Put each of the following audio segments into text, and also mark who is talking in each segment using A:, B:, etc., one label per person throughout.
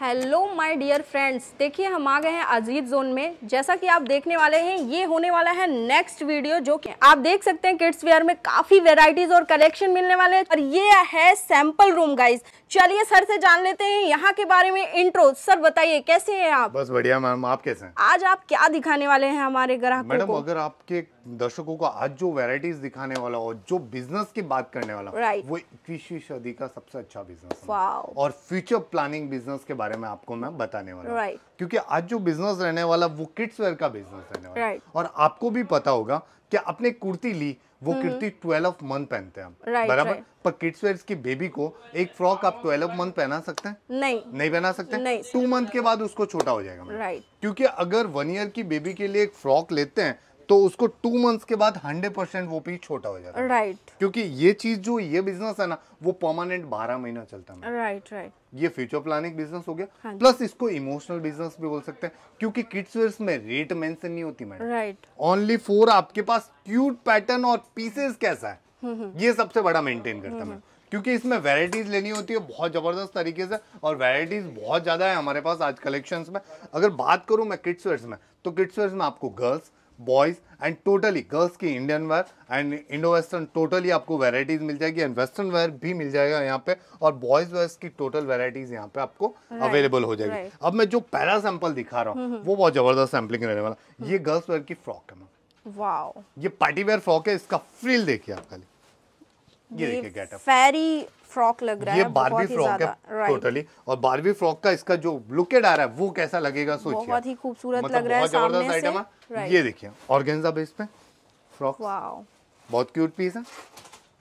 A: Hello my dear friends देखिए हम आ गए हैं अजीत जोन में जैसा कि आप देखने वाले हैं ये होने वाला है नेक्स्ट वीडियो जो कि आप देख सकते हैं किड्स वेयर में काफी वेराइटीज और कलेक्शन मिलने वाले हैं और ये है सैंपल रूम गाइस चलिए सर से जान लेते हैं यहाँ के बारे में इंट्रो सर बताइए कैसे हैं आप
B: बस बढ़िया मैम आप कैसे हैं
A: आज आप क्या दिखाने वाले हैं हमारे ग्राहकों मैडम अगर
B: आपके दर्शकों को आज जो वेराइटीज दिखाने वाला हो जो बिजनेस की बात करने वाला वो इक्कीसवीं सदी का सबसे अच्छा बिजनेस और फ्यूचर प्लानिंग बिजनेस के बारे में आपको मैं बताने वाला राइट क्योंकि आज जो बिजनेस रहने वाला वो किड्स वेयर का बिजनेस रहने वाला right. और आपको भी पता होगा कि आपने कुर्ती ली वो हम्म। कुर्ती ट्वेल्व मंथ पहनते हैं right, बराबर right. पर किड्स वेयर की बेबी को एक फ्रॉक आप ट्वेल्व मंथ पहना सकते हैं नहीं नहीं पहना सकते टू मंथ के बाद उसको छोटा हो जाएगा राइट right. क्योंकि अगर वन ईयर की बेबी के लिए एक फ्रॉक लेते हैं तो उसको टू मंथ्स के बाद हंड्रेड परसेंट वो पीस छोटा हो जाता है राइट right. क्योंकि ये चीज जो ये बिजनेस है ना वो परमानेंट बारह महीना चलता
A: है राइट राइट
B: ये फ्यूचर प्लानिंग बिजनेस हो गया हाँ. प्लस इसको इमोशनल बिजनेस भी बोल सकते हैं क्योंकि किड्स वेयर्स में रेट मेंशन नहीं होती मैडम राइट ओनली फोर आपके पास क्यूट पैटर्न और पीसेस कैसा है हम्म, हम्म। ये सबसे बड़ा मेंटेन करता है हम्म, क्योंकि इसमें वेराइटीज लेनी होती है बहुत ज़बरदस्त तरीके से और वेराइटीज बहुत ज़्यादा है हमारे पास आज कलेक्शंस में अगर बात करूं मैं किड्स वेयर्स में तो किड्स वेयर्स में आपको girls boys and totally girls की Indian wear and Indo western totally आपको वेराइटीज़ मिल जाएगी एंड वेस्टर्न वेयर भी मिल जाएगा यहाँ पे और बॉयज़ वेयर की टोटल वेराइटीज़ यहाँ पे आपको
A: अवेलेबल right. हो जाएगी right.
B: अब मैं जो पहला सैंपल दिखा रहा हूँ हम्म, हम्म। वो बहुत ज़बरदस्त सैम्पलिंग रहने वाला हम्म। ये गर्ल्स वेयर की फ्रॉक है
A: मैम
B: ये पार्टी वेयर फ्रॉक है इसका फ्रिल देखिए आप खाली
A: ये देखिए गेटअप फेरी फ्रॉक लग रहा ये है बारवी फ्रॉक है टोटली
B: और बारवी फ्रॉक का इसका जो लुकेड आ रहा है वो कैसा लगेगा सोच बहुत
A: ही खूबसूरत मतलब लग रहा है सामने से ये
B: देखिए और बेस पे फ्रॉक बहुत क्यूट पीस है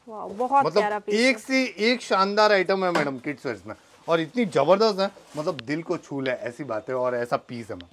A: बहुत मतलब एक से
B: एक शानदार आइटम है मैडम किड्स में और इतनी जबरदस्त है मतलब दिल को छू ले ऐसी बात है और ऐसा पीस है मैम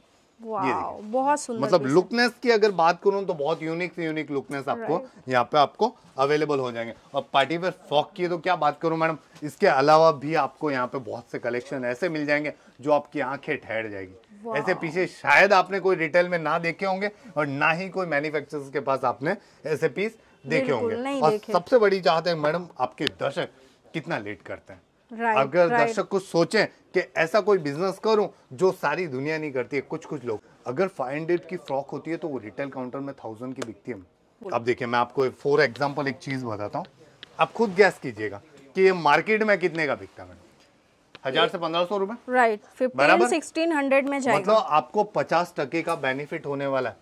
A: बहुत सुंदर मतलब लुकनेस
B: की अगर बात करूँ तो बहुत यूनिक से यूनिक लुकनेस आपको यहाँ पे आपको अवेलेबल हो जाएंगे और पार्टी वेयर फ्रॉक की तो क्या बात करूं मैडम इसके अलावा भी आपको यहाँ पे बहुत से कलेक्शन ऐसे मिल जाएंगे जो आपकी आंखें ठहर जाएगी ऐसे पीछे शायद आपने कोई रिटेल में ना देखे होंगे और ना ही कोई मैन्युफैक्चरर्स के पास आपने ऐसे पीस देखे होंगे और सबसे बड़ी चाहते हैं मैडम आपके दर्शक कितना लेट करते हैं
A: अगर दर्शक
B: कुछ सोचे कि ऐसा कोई बिजनेस करूं जो सारी दुनिया नहीं करती है कुछ कुछ लोग अगर फाइव हंड्रेड की फ्रॉक होती है तो वो रिटेल काउंटर में थाउजेंड की बिकती है अब देखिए मैं आपको फॉर एग्जाम्पल एक चीज़ बताता हूँ आप खुद गैस कीजिएगा कि ये मार्केट में कितने का बिकता है हजार से पंद्रह सौ
A: रूपए राइट फिफ्टीन सिक्सटीन हंड्रेड में जाएगा मतलब
B: आपको पचास टके का बेनिफिट होने वाला है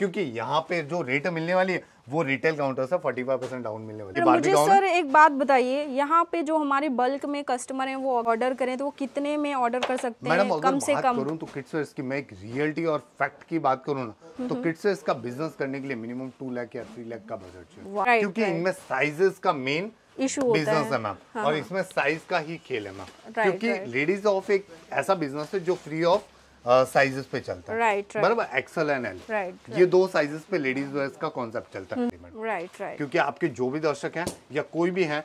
B: क्योंकि यहाँ पे जो रेट मिलने वाली है वो रिटेल काउंटर से फोर्टी फाइव परसेंट डाउन मिलने वाली है मुझे सर एक
A: बात बताइए यहाँ पे जो हमारे बल्क में कस्टमर हैं वो ऑर्डर करें तो वो कितने में ऑर्डर कर सकते हैं कम से कम करूँ
B: तो किट्स की मैं एक रियलिटी और फैक्ट की बात करूँ ना हम्म तो किट्स का बिजनेस करने के लिए मिनिमम टू लैख या थ्री लैख का बजट चाहिए क्योंकि इनमें साइजेस का मेन
A: बिजनेस है, है मैम
B: हाँ। और हाँ। इसमें साइज का ही खेल है मैम क्योंकि लेडीज ऑफ एक ऐसा बिजनेस है जो फ्री ऑफ साइजेस पे चलता है
A: राइट बराबर
B: एक्सल एंड एल राइट ये दो साइजेस पे लेडीज वेयर का कॉन्सेप्ट चलता है
A: राइट हम्म, राइट
B: क्योंकि आपके जो भी दर्शक हैं या कोई भी हैं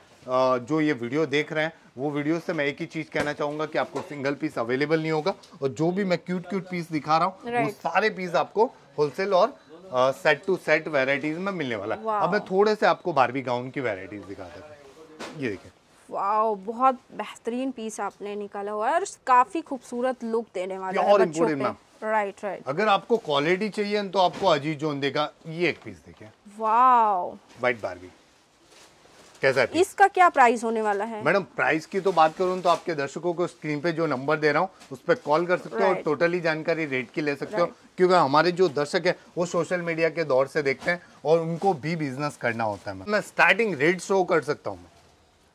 B: जो ये वीडियो देख रहे हैं वो वीडियो से मैं एक ही चीज कहना चाहूंगा कि आपको सिंगल पीस अवेलेबल नहीं होगा और जो भी मैं क्यूट क्यूट पीस दिखा रहा हूँ right. वो सारे पीस आपको होलसेल और सेट टू सेट वेराइटीज में मिलने वाला है अब मैं थोड़े से आपको बारहवीं गाउन की वेराइटीज दिखा देता हूँ ये देखिए
A: वाओ बहुत बेहतरीन पीस आपने निकाला हुआ है और काफी खूबसूरत लुक देने वाला है बच्चों पे राइट राइट
B: अगर आपको क्वालिटी चाहिए तो आपको अजीत जोन देगा ये एक पीस देखिए
A: वाओ
B: वाइट बार्बी कैसा है
A: इसका क्या प्राइस होने वाला है मैडम
B: प्राइस की तो बात करूँ तो आपके दर्शकों को स्क्रीन पे जो नंबर दे रहा हूँ उस पर कॉल कर सकते हो और टोटली जानकारी रेट की ले सकते हो क्योंकि हमारे जो दर्शक है वो सोशल मीडिया के दौर से देखते हैं और उनको भी बिजनेस करना होता है मैं स्टार्टिंग रेट शो कर सकता हूँ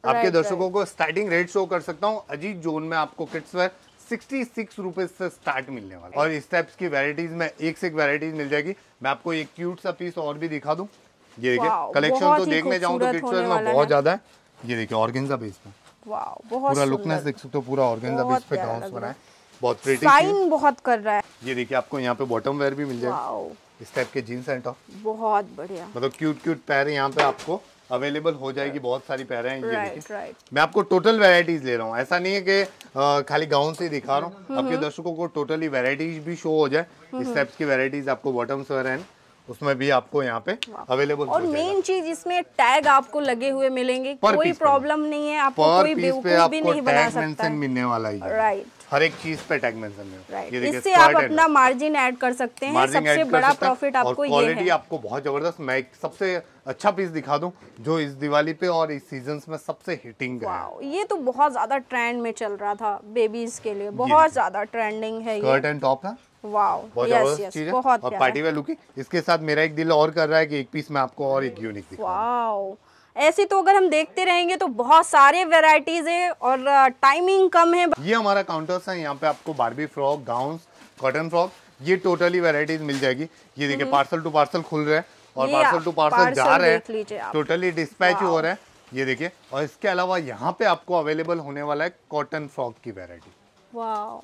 B: आपके right, दर्शकों right. को स्टार्टिंग रेट शो कर सकता हूँ अजीत जोन में आपको kids wear sixty six rupees से स्टार्ट मिलने वाला और इस टाइप्स की वेराइटीज में एक से एक वेराइटीज मिल जाएगी मैं आपको एक क्यूट सा पीस और भी दिखा दू ये देखिए कलेक्शन तो देखने जाऊँ तो किट्स वेयर में बहुत ज्यादा है ये देखिए ऑर्गेन्जा बेस में
A: पूरा लुकनेस देख
B: सकते हो पूरा ऑर्गेन्जा बेस पे ग्राउंड बना है बहुत प्रिटी
A: बहुत कर रहा है
B: ये देखिए आपको यहाँ पे बॉटम वेयर भी मिल जाएगा इस टाइप के जीन्स एंड टॉप
A: बहुत बढ़िया
B: मतलब क्यूट क्यूट पैर यहाँ पे आपको अवेलेबल हो जाएगी बहुत सारी पैर हैं ये right, right. मैं आपको टोटल वेराइटीज ले रहा हूँ ऐसा नहीं है कि खाली गाउन से दिखा रहा हूँ हम्म, आपके हम्म। दर्शकों को टोटली वेराइटीज भी शो हो जाए हम्म, इस टाइप की वेराइटीज आपको बॉटम्स वगैरह उसमें भी आपको यहाँ पे अवेलेबल और
A: मेन चीज इसमें टैग आपको लगे हुए मिलेंगे कोई प्रॉब्लम नहीं है आपको कोई बेवकूफ भी नहीं बना सकता
B: मिलने वाला है राइट हर एक चीज पे टैग मेंशन में right. ये इससे आप अपना
A: मार्जिन ऐड कर सकते हैं सबसे बड़ा प्रॉफिट आपको ये क्वालिटी
B: आपको बहुत जबरदस्त मैं एक सबसे अच्छा पीस दिखा दूं जो इस दिवाली पे और इस सीजन में सबसे हिटिंग है
A: ये तो बहुत ज्यादा ट्रेंड में चल रहा था बेबीज के लिए बहुत ज्यादा ट्रेंडिंग है कर्ट एंड टॉप है वाओ बहुत चीज है और पार्टी वेयर
B: लुक इसके साथ मेरा एक दिल और कर रहा है कि एक पीस में आपको और एक यूनिक
A: वाओ ऐसे तो अगर हम देखते रहेंगे तो बहुत सारे वेराइटीज है और टाइमिंग कम है ये हमारा
B: काउंटर्स है यहाँ पे आपको Barbie frock gown cotton frock ये टोटली वेराइटीज मिल जाएगी ये देखिए पार्सल टू पार्सल खुल रहे हैं और पार्सल टू पार्सल जा रहे हैं टोटली डिस्पैच हो रहा है ये देखिए और इसके अलावा यहाँ पे आपको अवेलेबल होने वाला है कॉटन फ्रॉक की वेराइटी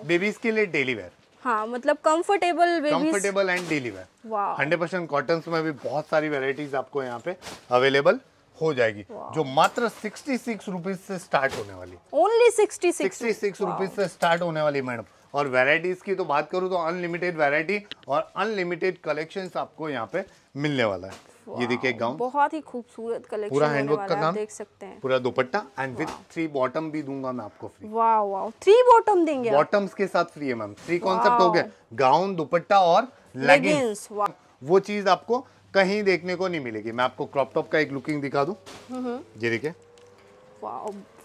B: बेबीज के लिए डेली वेयर
A: हाँ मतलब comfortable comfortable and daily wear
B: hundred percent cotton में भी बहुत सारी वेराइटीज आपको यहाँ पे अवेलेबल हो जाएगी जो मात्र सिक्सटी सिक्स रुपीज से स्टार्ट होने वाली only sixty sixty six rupees से स्टार्ट होने वाली मैडम और वेराइटीज की तो बात करूँ तो अनलिमिटेड वेराइटी और अनलिमिटेड कलेक्शन आपको यहाँ पे मिलने वाला है ये देखिए गाउन
A: बहुत ही खूबसूरत कलेक्शन पूरा हैंडवर्क का काम देख सकते हैं
B: पूरा dupatta and with three bottom भी दूंगा मैं आपको
A: फ्री वाह वाह थ्री बॉटम देंगे
B: बॉटम्स के साथ फ्री है मैम थ्री कॉन्सेप्ट हो गया गाउन दुपट्टा और लेगिंग्स वो चीज आपको कहीं देखने को नहीं मिलेगी मैं आपको क्रॉप टॉप का एक लुकिंग दिखा दूँ
A: देखिये हम्म। देखिए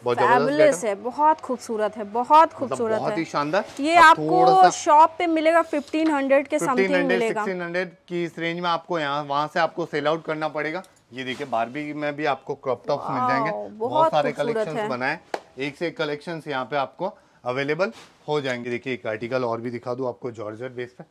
A: फैबुलस है बहुत खूबसूरत है बहुत मतलब खूबसूरत बहुत ही शानदार
B: ये आपको
A: शॉप पे मिलेगा 1500 के समथिंग मिलेगा
B: 1600 की इस रेंज में आपको यहाँ वहाँ से आपको सेल आउट करना पड़ेगा ये देखिए बारबी में भी आपको क्रॉप टॉप मिल जाएंगे बहुत सारे कलेक्शन बनाए एक से एक कलेक्शन यहाँ पे आपको अवेलेबल हो जाएंगे देखिए एक आर्टिकल और भी दिखा दू आपको जॉर्जर बेस पे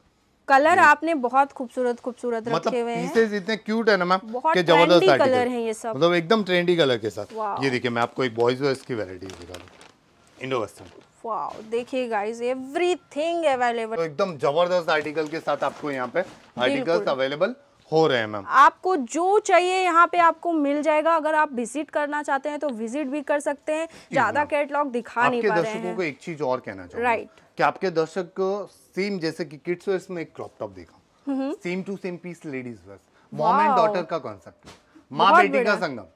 A: कलर आपने बहुत खूबसूरत खूबसूरत मतलब रखे हुए इतने क्यूट है ना मैम बहुत जबरदस्त कलर है ये सब मतलब
B: एकदम ट्रेंडी कलर के साथ ये देखिए मैं आपको एक बॉयज वेस्ट की वेराइटी दिखा दूँ इंडो वेस्टर्न देखिए
A: गाइस एवरीथिंग अवेलेबल
B: एकदम जबरदस्त आर्टिकल के साथ आपको यहाँ पे आर्टिकल्स अवेलेबल हो रहे हैं मैम
A: आपको जो चाहिए यहाँ पे आपको मिल जाएगा अगर आप विजिट करना चाहते हैं तो विजिट भी कर सकते हैं ज्यादा कैटलॉग दिखा नहीं पा रहे हैं को
B: एक चीज और कहना चाहिए राइट कि आपके दर्शक सेम जैसे कि किड्स वेयर में एक क्रॉप टॉप
A: देखा
B: same to same piece ladies wear mom and daughter का कॉन्सेप्ट माँ बेटी का संगम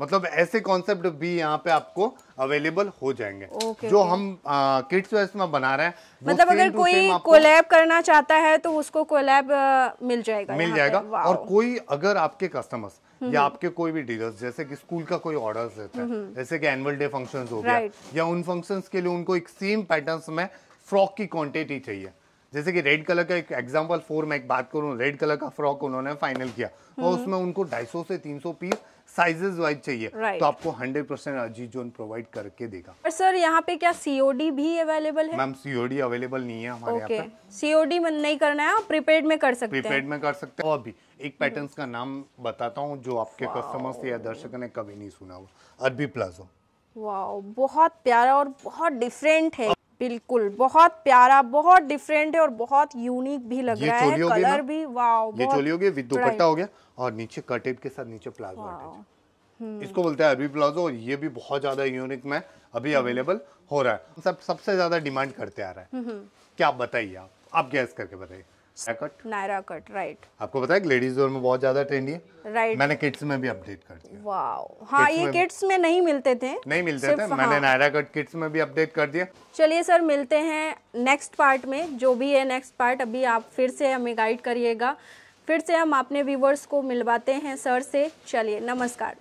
B: मतलब ऐसे कॉन्सेप्ट भी यहाँ पे आपको अवेलेबल हो जाएंगे okay, जो okay. हम किड्स वेस्ट में बना रहे हैं मतलब अगर कोई कोलैब
A: करना चाहता है तो उसको कोलैब मिल जाएगा मिल जाएगा और
B: कोई अगर आपके कस्टमर्स या आपके कोई भी डीलर्स जैसे कि स्कूल का कोई ऑर्डर देते हैं जैसे कि एनुअल डे फंक्शन हो गया या उन फंक्शन के लिए उनको एक सेम पैटर्न में फ्रॉक की क्वांटिटी चाहिए जैसे कि रेड कलर का एक एग्जांपल फोर मैं एक बात करूं रेड कलर का फ्रॉक उन्होंने फाइनल किया और उसमें उनको 250 से 300 पीस साइजेस वाइज चाहिए तो right. तो आपको 100 परसेंट अजीत जोन प्रोवाइड करके देगा
A: और सर यहाँ पे क्या सीओडी भी अवेलेबल है मैम
B: सीओडी अवेलेबल नहीं है हमारे okay. यहाँ
A: पे सीओडी नहीं करना है आप प्रीपेड में कर सकते प्रीपेड में
B: कर सकते हो अभी एक पैटर्न hmm. का नाम बताता हूँ जो आपके कस्टमर्स या दर्शक ने कभी नहीं सुना हो अरबी प्लाजो
A: वाह बहुत प्यारा और बहुत डिफरेंट है बिल्कुल बहुत प्यारा बहुत डिफरेंट है और बहुत यूनिक भी लग रहा है कलर भी वाओ ये चोली हो गई विद दुपट्टा हो गया
B: और नीचे कटेड के साथ नीचे प्लाजो हम्म।
A: अटैच इसको
B: बोलते हैं अरबी प्लाजो और ये भी बहुत ज्यादा यूनिक में अभी अवेलेबल हम्म। हो रहा है सब सबसे ज्यादा डिमांड करते आ रहा है हम्म, क्या बताइए आप आप गैस करके बताइए कट
A: नायरा कट राइट
B: आपको पता है लेडीज में बहुत ज्यादा ट्रेंड है राइट मैंने किड्स में भी अपडेट कर
A: दिया हाँ ये किड्स में नहीं मिलते थे नहीं मिलते थे मैंने हाँ।
B: नायरा कट किड्स में भी अपडेट कर दिया
A: चलिए सर मिलते हैं नेक्स्ट पार्ट में जो भी है नेक्स्ट पार्ट अभी आप फिर से हमें गाइड करिएगा फिर से हम अपने व्यूवर्स को मिलवाते हैं सर से चलिए नमस्कार